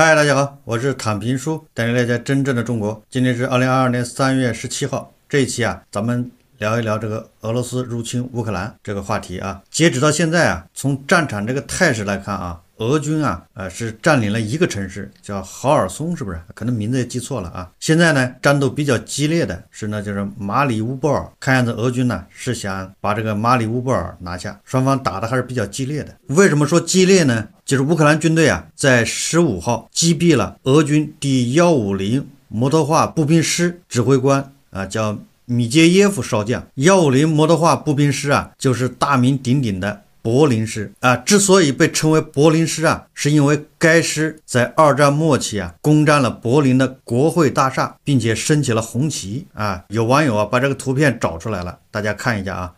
嗨，大家好，我是坦平叔，带你了解真正的中国。今天是二零二二年三月十七号，这一期啊，咱们聊一聊这个俄罗斯入侵乌克兰这个话题啊。截止到现在啊，从战场这个态势来看啊。俄军啊，呃，是占领了一个城市，叫豪尔松，是不是？可能名字也记错了啊。现在呢，战斗比较激烈的是呢，就是马里乌波尔。看样子，俄军呢是想把这个马里乌波尔拿下，双方打的还是比较激烈的。为什么说激烈呢？就是乌克兰军队啊，在十五号击毙了俄军第幺五零摩托化步兵师指挥官啊，叫米捷耶夫少将。幺五零摩托化步兵师啊，就是大名鼎鼎的。柏林师啊，之所以被称为柏林师啊，是因为该师在二战末期啊，攻占了柏林的国会大厦，并且升起了红旗啊。有网友啊把这个图片找出来了，大家看一下啊，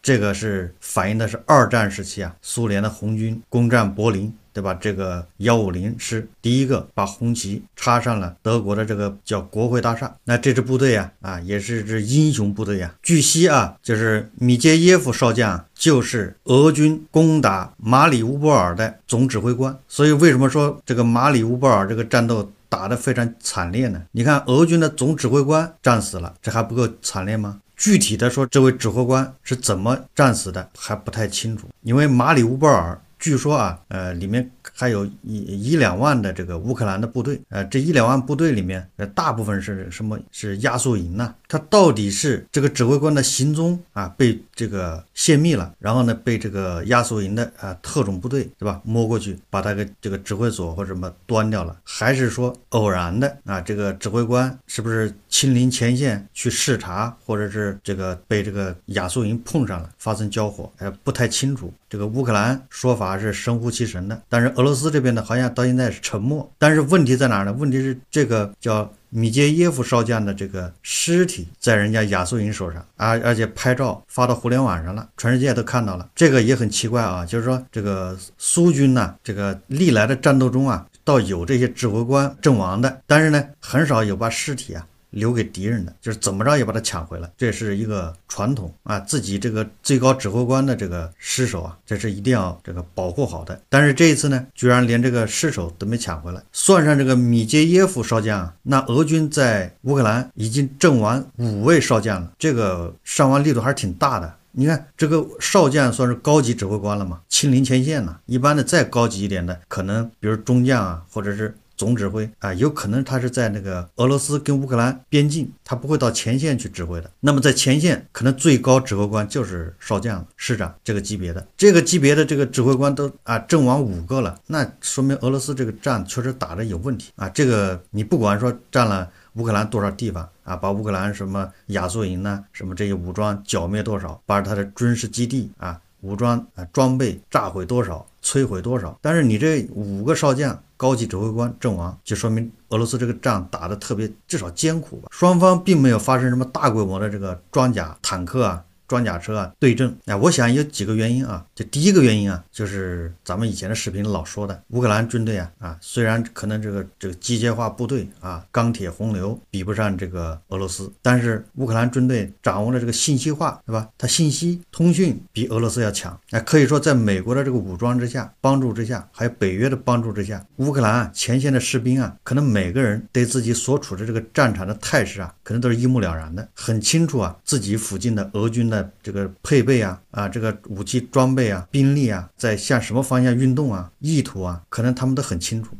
这个是反映的是二战时期啊，苏联的红军攻占柏林。对吧？这个幺五零师第一个把红旗插上了德国的这个叫国会大厦。那这支部队呀，啊，也是支英雄部队呀。据悉啊，就是米杰耶夫少将就是俄军攻打马里乌波尔的总指挥官。所以为什么说这个马里乌波尔这个战斗打得非常惨烈呢？你看，俄军的总指挥官战死了，这还不够惨烈吗？具体的说，这位指挥官是怎么战死的还不太清楚，因为马里乌波尔。据说啊，呃，里面还有一一两万的这个乌克兰的部队，呃，这一两万部队里面，呃，大部分是什么？是压缩营呐？他到底是这个指挥官的行踪啊被这个泄密了，然后呢被这个压缩营的啊特种部队，对吧？摸过去把他给这个指挥所或什么端掉了，还是说偶然的啊？这个指挥官是不是亲临前线去视察，或者是这个被这个压缩营碰上了发生交火？哎，不太清楚。这个乌克兰说法是神乎其神的，但是俄罗斯这边呢，好像到现在是沉默。但是问题在哪儿呢？问题是这个叫米杰耶夫少将的这个尸体在人家亚速营手上，而而且拍照发到互联网上了，全世界都看到了。这个也很奇怪啊，就是说这个苏军呢，这个历来的战斗中啊，倒有这些指挥官阵亡的，但是呢，很少有把尸体啊。留给敌人的就是怎么着也把他抢回来，这是一个传统啊，自己这个最高指挥官的这个尸首啊，这是一定要这个保护好的。但是这一次呢，居然连这个尸首都没抢回来，算上这个米杰耶夫少将啊，那俄军在乌克兰已经阵亡五位少将了，这个伤亡力度还是挺大的。你看这个少将算是高级指挥官了嘛，亲临前线呢，一般的再高级一点的，可能比如中将啊，或者是。总指挥啊，有可能他是在那个俄罗斯跟乌克兰边境，他不会到前线去指挥的。那么在前线，可能最高指挥官就是少将、师长这个级别的。这个级别的这个指挥官都啊阵亡五个了，那说明俄罗斯这个战确实打得有问题啊。这个你不管说占了乌克兰多少地方啊，把乌克兰什么亚速营呢，什么这些武装剿灭多少，把他的军事基地啊、武装啊、装备炸毁多少、摧毁多少，但是你这五个少将。高级指挥官阵亡，就说明俄罗斯这个仗打得特别至少艰苦吧。双方并没有发生什么大规模的这个装甲坦克啊。装甲车啊对阵哎，我想有几个原因啊，就第一个原因啊，就是咱们以前的视频老说的，乌克兰军队啊啊，虽然可能这个这个机械化部队啊钢铁洪流比不上这个俄罗斯，但是乌克兰军队掌握了这个信息化，对吧？它信息通讯比俄罗斯要强。哎，可以说在美国的这个武装之下、帮助之下，还有北约的帮助之下，乌克兰啊、前线的士兵啊，可能每个人对自己所处的这个战场的态势啊，可能都是一目了然的，很清楚啊自己附近的俄军的。这个配备啊啊，这个武器装备啊、兵力啊，在向什么方向运动啊、意图啊，可能他们都很清楚，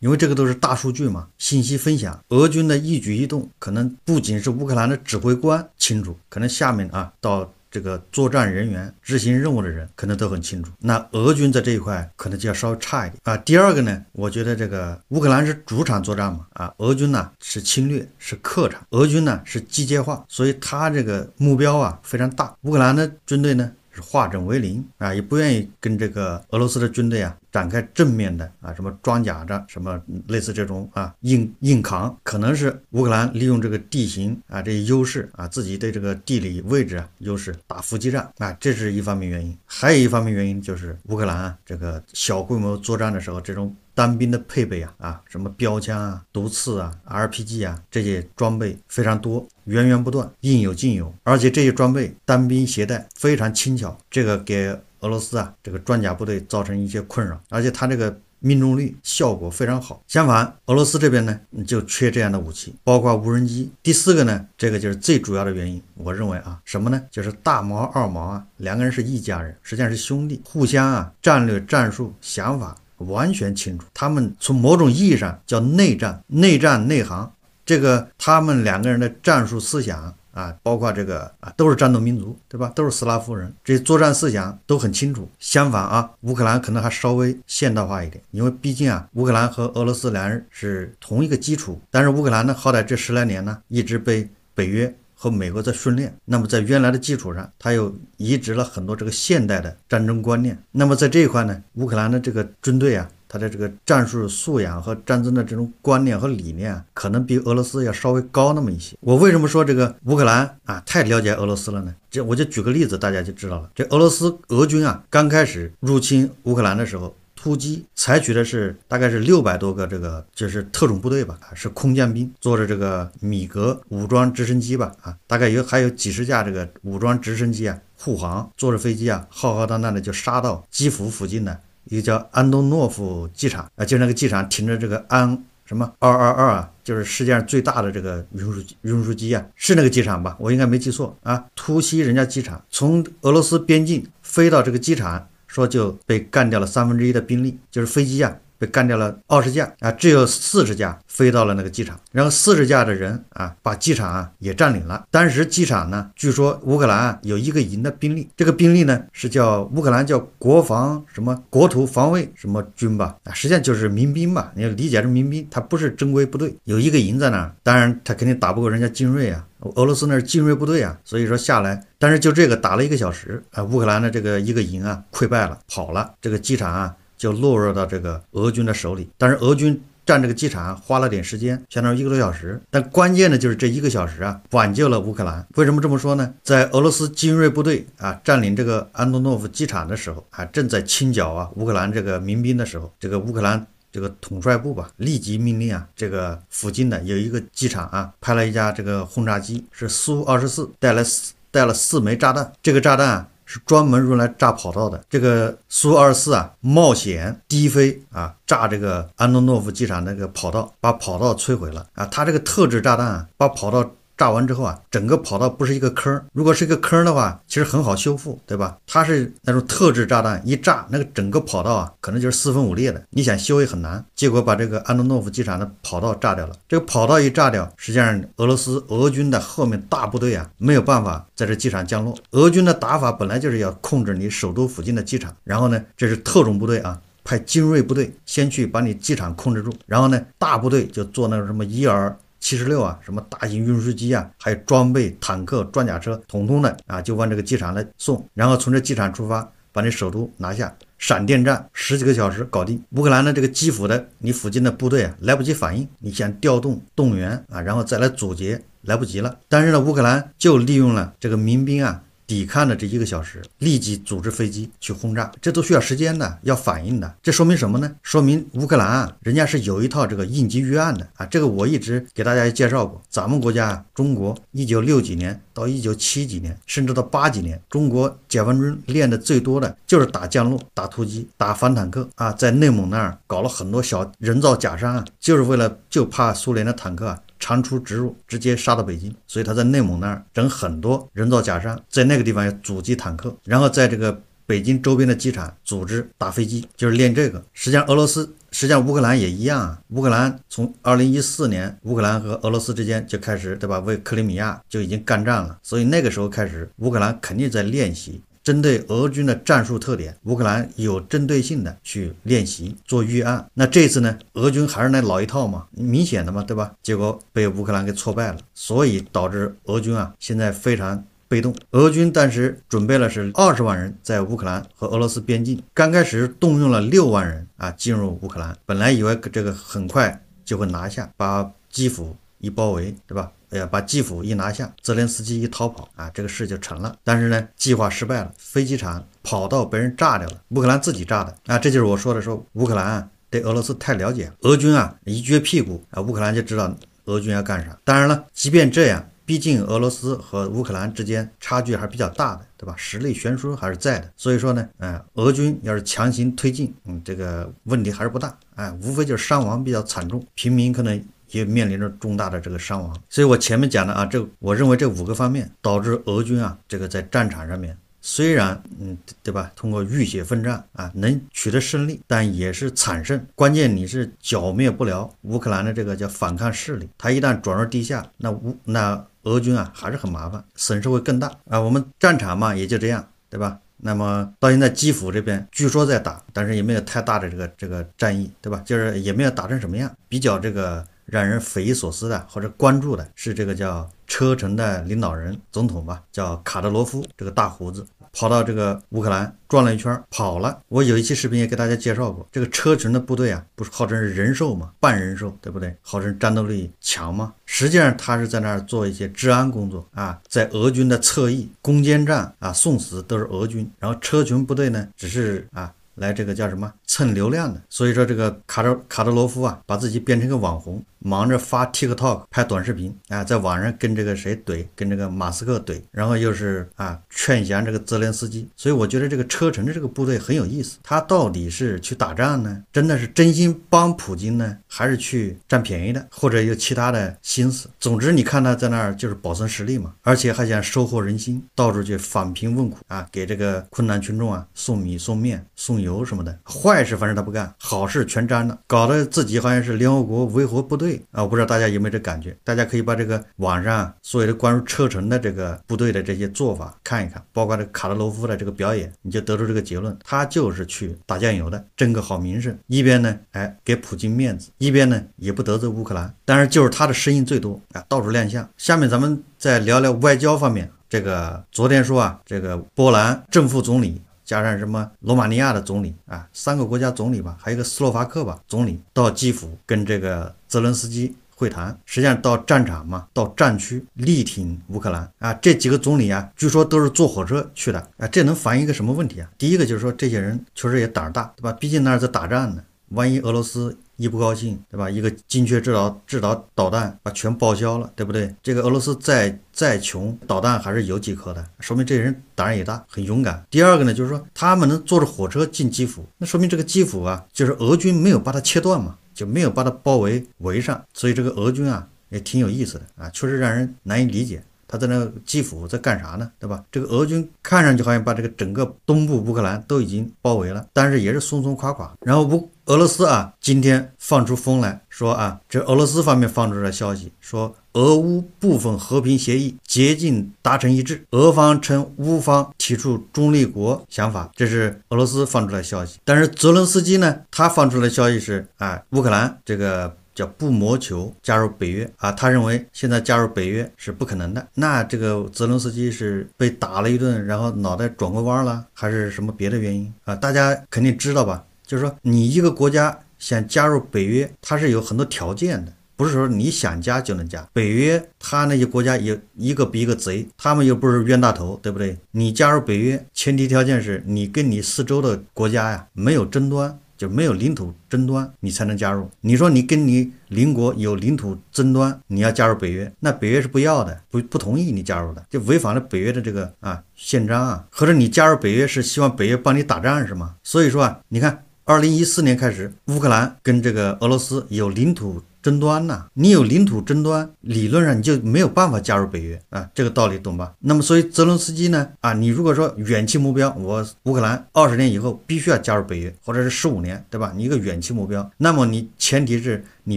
因为这个都是大数据嘛，信息分享，俄军的一举一动，可能不仅是乌克兰的指挥官清楚，可能下面啊到。这个作战人员执行任务的人可能都很清楚，那俄军在这一块可能就要稍微差一点啊。第二个呢，我觉得这个乌克兰是主场作战嘛，啊，俄军呢是侵略是客场，俄军呢是机械化，所以他这个目标啊非常大。乌克兰的军队呢？化整为零啊，也不愿意跟这个俄罗斯的军队啊展开正面的啊什么装甲战，什么类似这种啊硬硬扛，可能是乌克兰利用这个地形啊这些优势啊自己对这个地理位置啊优势打伏击战啊，这是一方面原因；还有一方面原因就是乌克兰啊这个小规模作战的时候这种。单兵的配备啊啊，什么标枪啊、毒刺啊、RPG 啊，这些装备非常多，源源不断，应有尽有。而且这些装备单兵携带非常轻巧，这个给俄罗斯啊这个装甲部队造成一些困扰。而且它这个命中率效果非常好。相反，俄罗斯这边呢就缺这样的武器，包括无人机。第四个呢，这个就是最主要的原因。我认为啊，什么呢？就是大毛二毛啊，两个人是一家人，实际上是兄弟，互相啊战略战术想法。完全清楚，他们从某种意义上叫内战，内战内行。这个他们两个人的战术思想啊，包括这个啊，都是战斗民族，对吧？都是斯拉夫人，这些作战思想都很清楚。相反啊，乌克兰可能还稍微现代化一点，因为毕竟啊，乌克兰和俄罗斯两人是同一个基础。但是乌克兰呢，好歹这十来年呢，一直被北约。和美国在训练，那么在原来的基础上，他又移植了很多这个现代的战争观念。那么在这一块呢，乌克兰的这个军队啊，他的这个战术素养和战争的这种观念和理念，啊，可能比俄罗斯要稍微高那么一些。我为什么说这个乌克兰啊太了解俄罗斯了呢？这我就举个例子，大家就知道了。这俄罗斯俄军啊，刚开始入侵乌克兰的时候。突击采取的是大概是六百多个这个就是特种部队吧啊是空降兵坐着这个米格武装直升机吧啊大概有还有几十架这个武装直升机啊护航坐着飞机啊浩浩荡荡的就杀到基辅附近的一个叫安东诺夫机场啊就那个机场停着这个安什么二二二啊就是世界上最大的这个运输运输机啊是那个机场吧我应该没记错啊突袭人家机场从俄罗斯边境飞到这个机场。说就被干掉了三分之一的兵力，就是飞机啊。被干掉了二十架啊，只有四十架飞到了那个机场，然后四十架的人啊，把机场啊也占领了。当时机场呢，据说乌克兰啊、有一个营的兵力，这个兵力呢是叫乌克兰叫国防什么国土防卫什么军吧，啊，实际上就是民兵吧，你要理解成民兵，他不是正规部队，有一个营在那儿，当然他肯定打不过人家精锐啊，俄罗斯那是精锐部队啊，所以说下来，但是就这个打了一个小时啊，乌克兰的这个一个营啊溃败了，跑了，这个机场啊。就落入到这个俄军的手里，但是俄军占这个机场花了点时间，相当于一个多小时。但关键的就是这一个小时啊，挽救了乌克兰。为什么这么说呢？在俄罗斯精锐部队啊占领这个安东诺夫机场的时候啊，正在清剿啊乌克兰这个民兵的时候，这个乌克兰这个统帅部吧，立即命令啊，这个附近的有一个机场啊，派了一架这个轰炸机，是苏二十四，带了带了四枚炸弹。这个炸弹。啊，是专门用来炸跑道的。这个苏二四啊，冒险低飞啊，炸这个安东诺夫机场那个跑道，把跑道摧毁了啊！它这个特制炸弹啊，把跑道。炸完之后啊，整个跑道不是一个坑，如果是一个坑的话，其实很好修复，对吧？它是那种特制炸弹，一炸那个整个跑道啊，可能就是四分五裂的，你想修也很难。结果把这个安东诺夫机场的跑道炸掉了，这个跑道一炸掉，实际上俄罗斯俄军的后面大部队啊，没有办法在这机场降落。俄军的打法本来就是要控制你首都附近的机场，然后呢，这是特种部队啊，派精锐部队先去把你机场控制住，然后呢，大部队就做那个什么伊尔。七十六啊，什么大型运输机啊，还有装备坦克、装甲车，统统的啊，就往这个机场来送，然后从这机场出发，把这首都拿下，闪电战，十几个小时搞定。乌克兰的这个基辅的你附近的部队啊，来不及反应，你想调动动员啊，然后再来阻截，来不及了。但是呢，乌克兰就利用了这个民兵啊。抵抗的这一个小时，立即组织飞机去轰炸，这都需要时间的，要反应的。这说明什么呢？说明乌克兰啊，人家是有一套这个应急预案的啊！这个我一直给大家介绍过，咱们国家中国一九六几年到一九七几年，甚至到八几年，中国解放军练的最多的就是打降落、打突击、打反坦克啊，在内蒙那儿搞了很多小人造假山，啊，就是为了就怕苏联的坦克啊。长出直入，直接杀到北京，所以他在内蒙那儿整很多人造假山，在那个地方要阻击坦克，然后在这个北京周边的机场组织打飞机，就是练这个。实际上，俄罗斯，实际上乌克兰也一样啊。乌克兰从二零一四年，乌克兰和俄罗斯之间就开始，对吧？为克里米亚就已经干仗了，所以那个时候开始，乌克兰肯定在练习。针对俄军的战术特点，乌克兰有针对性的去练习做预案。那这次呢？俄军还是那老一套嘛，明显的嘛，对吧？结果被乌克兰给挫败了，所以导致俄军啊现在非常被动。俄军当时准备了是二十万人在乌克兰和俄罗斯边境，刚开始动用了六万人啊进入乌克兰，本来以为这个很快就会拿下，把基辅一包围，对吧？哎呀，把基辅一拿下，泽连斯基一逃跑啊，这个事就成了。但是呢，计划失败了，飞机场跑道被人炸掉了，乌克兰自己炸的啊！这就是我说的，说乌克兰啊、对俄罗斯太了解俄军啊，一撅屁股啊，乌克兰就知道俄军要干啥。当然了，即便这样，毕竟俄罗斯和乌克兰之间差距还是比较大的，对吧？实力悬殊还是在的。所以说呢，嗯，俄军要是强行推进，嗯，这个问题还是不大。哎，无非就是伤亡比较惨重，平民可能。也面临着重大的这个伤亡，所以我前面讲的啊，这我认为这五个方面导致俄军啊，这个在战场上面虽然嗯，对吧？通过浴血奋战啊，能取得胜利，但也是惨胜。关键你是剿灭不了乌克兰的这个叫反抗势力，他一旦转入地下，那乌那俄军啊还是很麻烦，损失会更大啊。我们战场嘛也就这样，对吧？那么到现在基辅这边据说在打，但是也没有太大的这个这个战役，对吧？就是也没有打成什么样，比较这个。让人匪夷所思的，或者关注的是这个叫车臣的领导人总统吧，叫卡德罗夫，这个大胡子跑到这个乌克兰转了一圈跑了。我有一期视频也给大家介绍过，这个车臣的部队啊，不是号称是人兽吗？半人兽，对不对？号称战斗力强吗？实际上他是在那儿做一些治安工作啊，在俄军的侧翼攻坚战啊送死都是俄军，然后车臣部队呢只是啊来这个叫什么？蹭流量的，所以说这个卡德卡德罗夫啊，把自己变成个网红，忙着发 TikTok 拍短视频，啊，在网上跟这个谁怼，跟这个马斯克怼，然后又是啊劝降这个泽连斯基。所以我觉得这个车臣的这个部队很有意思，他到底是去打仗呢？真的是真心帮普京呢？还是去占便宜的？或者有其他的心思？总之，你看他在那儿就是保存实力嘛，而且还想收获人心，到处去访贫问苦啊，给这个困难群众啊送米、送面、送油什么的，坏。事反正他不干，好事全沾了，搞得自己好像是联合国维和部队啊！我不知道大家有没有这感觉？大家可以把这个网上所有的关于车臣的这个部队的这些做法看一看，包括这卡德罗夫的这个表演，你就得出这个结论：他就是去打酱油的，争个好名声。一边呢，哎，给普京面子；一边呢，也不得罪乌克兰。但是就是他的声音最多啊，到处亮相。下面咱们再聊聊外交方面。这个昨天说啊，这个波兰正副总理。加上什么罗马尼亚的总理啊，三个国家总理吧，还有一个斯洛伐克吧总理到基辅跟这个泽伦斯基会谈，实际上到战场嘛，到战区力挺乌克兰啊。这几个总理啊，据说都是坐火车去的啊，这能反映一个什么问题啊？第一个就是说这些人确实也胆儿大，对吧？毕竟那儿在打仗呢，万一俄罗斯。一不高兴，对吧？一个精确制导制导导弹把全报销了，对不对？这个俄罗斯再再穷，导弹还是有几颗的，说明这人胆儿也大，很勇敢。第二个呢，就是说他们能坐着火车进基辅，那说明这个基辅啊，就是俄军没有把它切断嘛，就没有把它包围围上，所以这个俄军啊也挺有意思的啊，确实让人难以理解。他在那个基辅在干啥呢？对吧？这个俄军看上去好像把这个整个东部乌克兰都已经包围了，但是也是松松垮垮。然后不俄罗斯啊，今天放出风来说啊，这俄罗斯方面放出来消息说，俄乌部分和平协议接近达成一致，俄方称乌方提出中立国想法，这是俄罗斯放出来消息。但是泽伦斯基呢，他放出来消息是啊，乌克兰这个。叫不谋求加入北约啊，他认为现在加入北约是不可能的。那这个泽伦斯基是被打了一顿，然后脑袋转过弯了，还是什么别的原因啊？大家肯定知道吧？就是说，你一个国家想加入北约，它是有很多条件的，不是说你想加就能加。北约他那些国家也一个比一个贼，他们又不是冤大头，对不对？你加入北约，前提条件是你跟你四周的国家呀没有争端。就没有领土争端，你才能加入。你说你跟你邻国有领土争端，你要加入北约，那北约是不要的，不不同意你加入的，就违反了北约的这个啊宪章啊。合着你加入北约是希望北约帮你打仗是吗？所以说啊，你看，二零一四年开始，乌克兰跟这个俄罗斯有领土。争端呐，你有领土争端，理论上你就没有办法加入北约啊，这个道理懂吧？那么，所以泽伦斯基呢，啊，你如果说远期目标，我乌克兰二十年以后必须要加入北约，或者是十五年，对吧？你一个远期目标，那么你前提是你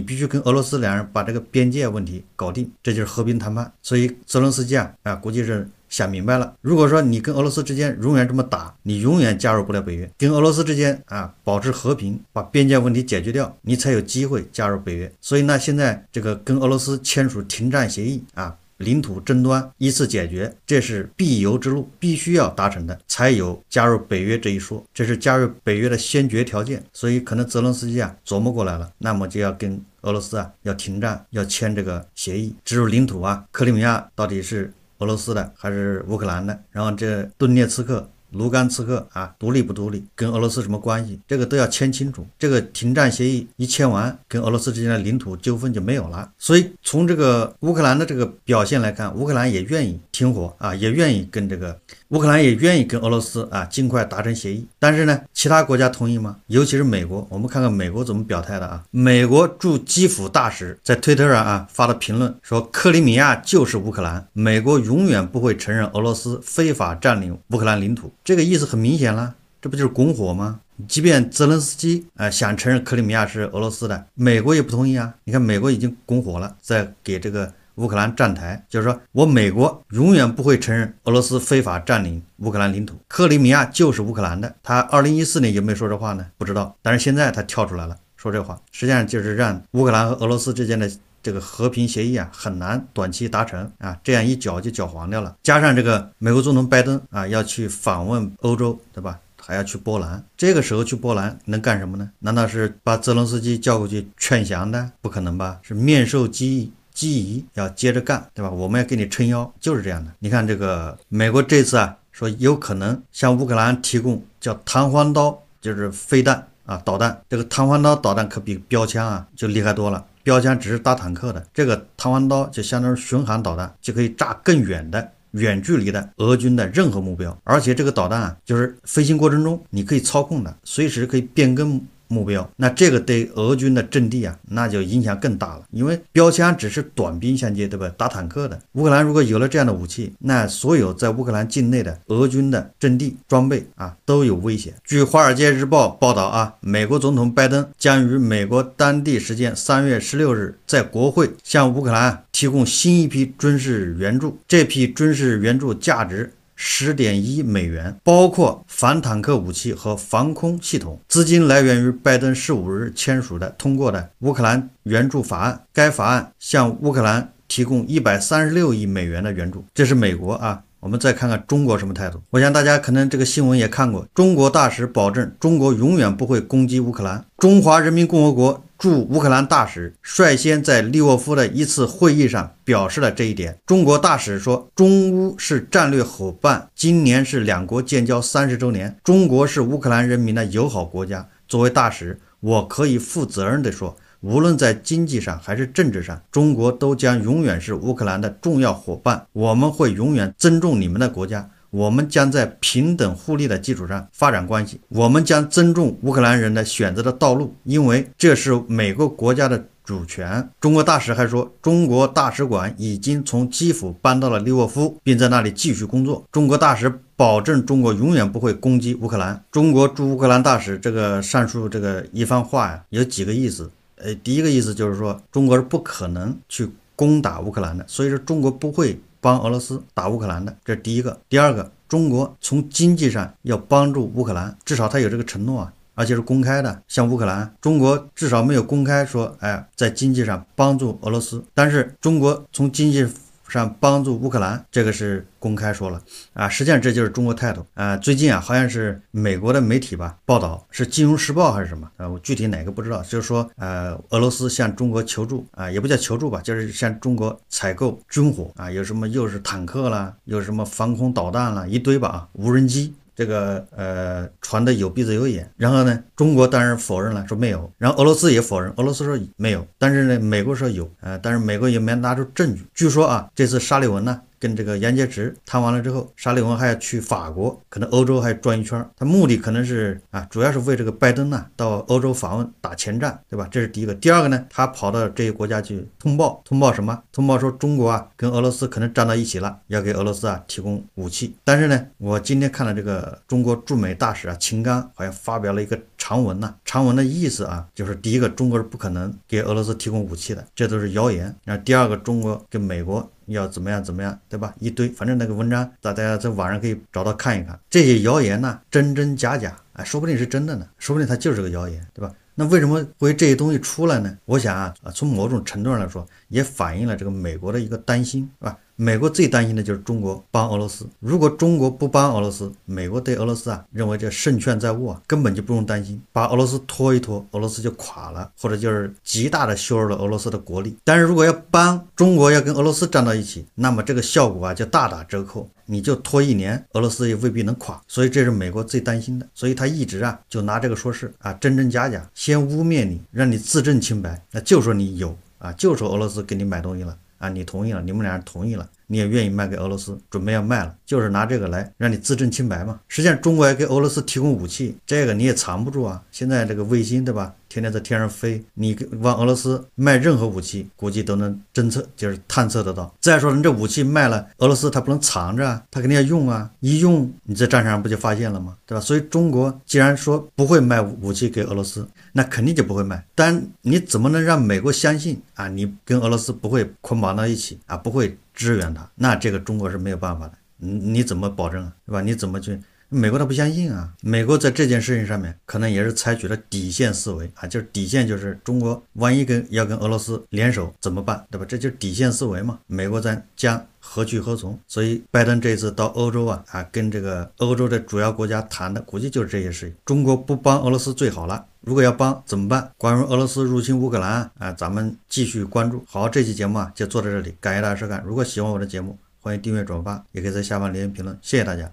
必须跟俄罗斯两人把这个边界问题搞定，这就是和平谈判。所以泽伦斯基啊，啊，估计是。想明白了，如果说你跟俄罗斯之间永远这么打，你永远加入不了北约。跟俄罗斯之间啊，保持和平，把边界问题解决掉，你才有机会加入北约。所以呢，现在这个跟俄罗斯签署停战协议啊，领土争端依次解决，这是必由之路，必须要达成的，才有加入北约这一说。这是加入北约的先决条件。所以可能泽伦斯基啊琢磨过来了，那么就要跟俄罗斯啊要停战，要签这个协议，植入领土啊，克里米亚到底是。俄罗斯的还是乌克兰的，然后这顿涅茨克、卢甘茨克啊，独立不独立，跟俄罗斯什么关系，这个都要签清楚。这个停战协议一签完，跟俄罗斯之间的领土纠纷就没有了。所以从这个乌克兰的这个表现来看，乌克兰也愿意停火啊，也愿意跟这个。乌克兰也愿意跟俄罗斯啊尽快达成协议，但是呢，其他国家同意吗？尤其是美国，我们看看美国怎么表态的啊？美国驻基辅大使在推特上啊发的评论说：“克里米亚就是乌克兰，美国永远不会承认俄罗斯非法占领乌克兰领土。”这个意思很明显了，这不就是拱火吗？即便泽连斯基啊想承认克里米亚是俄罗斯的，美国也不同意啊。你看，美国已经拱火了，在给这个。乌克兰站台，就是说我美国永远不会承认俄罗斯非法占领乌克兰领土，克里米亚就是乌克兰的。他二零一四年有没有说这话呢？不知道。但是现在他跳出来了说这话，实际上就是让乌克兰和俄罗斯之间的这个和平协议啊，很难短期达成啊。这样一搅就搅黄掉了。加上这个美国总统拜登啊要去访问欧洲，对吧？还要去波兰，这个时候去波兰能干什么呢？难道是把泽伦斯基叫过去劝降的？不可能吧？是面授机宜。基疑要接着干，对吧？我们要给你撑腰，就是这样的。你看这个美国这次啊，说有可能向乌克兰提供叫“弹簧刀”，就是飞弹啊导弹。这个“弹簧刀”导弹可比标枪啊就厉害多了。标枪只是打坦克的，这个“弹簧刀”就相当于巡航导弹，就可以炸更远的、远距离的俄军的任何目标。而且这个导弹啊，就是飞行过程中你可以操控的，随时可以变更。目标，那这个对俄军的阵地啊，那就影响更大了。因为标枪只是短兵相接，对吧？打坦克的乌克兰如果有了这样的武器，那所有在乌克兰境内的俄军的阵地装备啊，都有危险。据《华尔街日报》报道啊，美国总统拜登将于美国当地时间三月十六日在国会向乌克兰提供新一批军事援助，这批军事援助价值。十点一美元，包括反坦克武器和防空系统，资金来源于拜登十五日签署的通过的乌克兰援助法案。该法案向乌克兰提供一百三十六亿美元的援助，这是美国啊。我们再看看中国什么态度？我想大家可能这个新闻也看过。中国大使保证，中国永远不会攻击乌克兰。中华人民共和国驻乌克兰大使率先在利沃夫的一次会议上表示了这一点。中国大使说：“中乌是战略伙伴，今年是两国建交三十周年。中国是乌克兰人民的友好国家。作为大使，我可以负责任地说。”无论在经济上还是政治上，中国都将永远是乌克兰的重要伙伴。我们会永远尊重你们的国家，我们将在平等互利的基础上发展关系。我们将尊重乌克兰人的选择的道路，因为这是每个国家的主权。中国大使还说，中国大使馆已经从基辅搬到了利沃夫，并在那里继续工作。中国大使保证，中国永远不会攻击乌克兰。中国驻乌克兰大使这个上述这个一番话呀，有几个意思？呃，第一个意思就是说，中国是不可能去攻打乌克兰的，所以说中国不会帮俄罗斯打乌克兰的，这是第一个。第二个，中国从经济上要帮助乌克兰，至少他有这个承诺啊，而且是公开的。像乌克兰，中国至少没有公开说，哎，在经济上帮助俄罗斯，但是中国从经济。上帮助乌克兰，这个是公开说了啊。实际上这就是中国态度啊。最近啊，好像是美国的媒体吧报道，是《金融时报》还是什么啊？我具体哪个不知道。就是说，呃，俄罗斯向中国求助啊，也不叫求助吧，就是向中国采购军火啊。有什么又是坦克啦，又是什么防空导弹啦，一堆吧啊，无人机。这个呃传的有鼻子有眼，然后呢，中国当然否认了，说没有。然后俄罗斯也否认，俄罗斯说没有。但是呢，美国说有，呃，但是美国也没拿出证据。据说啊，这次沙利文呢。跟这个杨洁篪谈完了之后，沙利文还要去法国，可能欧洲还要转一圈。他目的可能是啊，主要是为这个拜登呢到欧洲访问打前站，对吧？这是第一个。第二个呢，他跑到这些国家去通报，通报什么？通报说中国啊跟俄罗斯可能站到一起了，要给俄罗斯啊提供武器。但是呢，我今天看了这个中国驻美大使啊秦刚好像发表了一个。长文呢？长文的意思啊，就是第一个，中国是不可能给俄罗斯提供武器的，这都是谣言。然后第二个，中国跟美国要怎么样怎么样，对吧？一堆，反正那个文章大家在网上可以找到看一看。这些谣言呢，真真假假，哎，说不定是真的呢，说不定它就是个谣言，对吧？那为什么会这些东西出来呢？我想啊，从某种程度上来说，也反映了这个美国的一个担心，是吧？美国最担心的就是中国帮俄罗斯。如果中国不帮俄罗斯，美国对俄罗斯啊，认为这胜券在握啊，根本就不用担心，把俄罗斯拖一拖，俄罗斯就垮了，或者就是极大的削弱了俄罗斯的国力。但是如果要帮中国，要跟俄罗斯站到一起，那么这个效果啊就大打折扣。你就拖一年，俄罗斯也未必能垮。所以这是美国最担心的，所以他一直啊就拿这个说事啊，真真假假，先污蔑你，让你自证清白，那就说你有啊，就说俄罗斯给你买东西了。啊，你同意了，你们俩人同意了。你也愿意卖给俄罗斯，准备要卖了，就是拿这个来让你自证清白嘛。实际上，中国也给俄罗斯提供武器，这个你也藏不住啊。现在这个卫星，对吧？天天在天上飞，你往俄罗斯卖任何武器，估计都能侦测，就是探测得到。再说，你这武器卖了，俄罗斯他不能藏着啊，他肯定要用啊，一用你在战场上不就发现了吗？对吧？所以，中国既然说不会卖武器给俄罗斯，那肯定就不会卖。但你怎么能让美国相信啊？你跟俄罗斯不会捆绑到一起啊？不会？支援他，那这个中国是没有办法的。你你怎么保证啊？对吧？你怎么去？美国他不相信啊。美国在这件事情上面可能也是采取了底线思维啊，就是底线就是中国万一跟要跟俄罗斯联手怎么办？对吧？这就是底线思维嘛。美国咱将何去何从？所以拜登这次到欧洲啊啊，跟这个欧洲的主要国家谈的估计就是这些事情。中国不帮俄罗斯最好了。如果要帮怎么办？关于俄罗斯入侵乌克兰啊，咱们继续关注。好，这期节目啊就做到这里，感谢大家收看。如果喜欢我的节目，欢迎订阅、转发，也可以在下方留言评论。谢谢大家。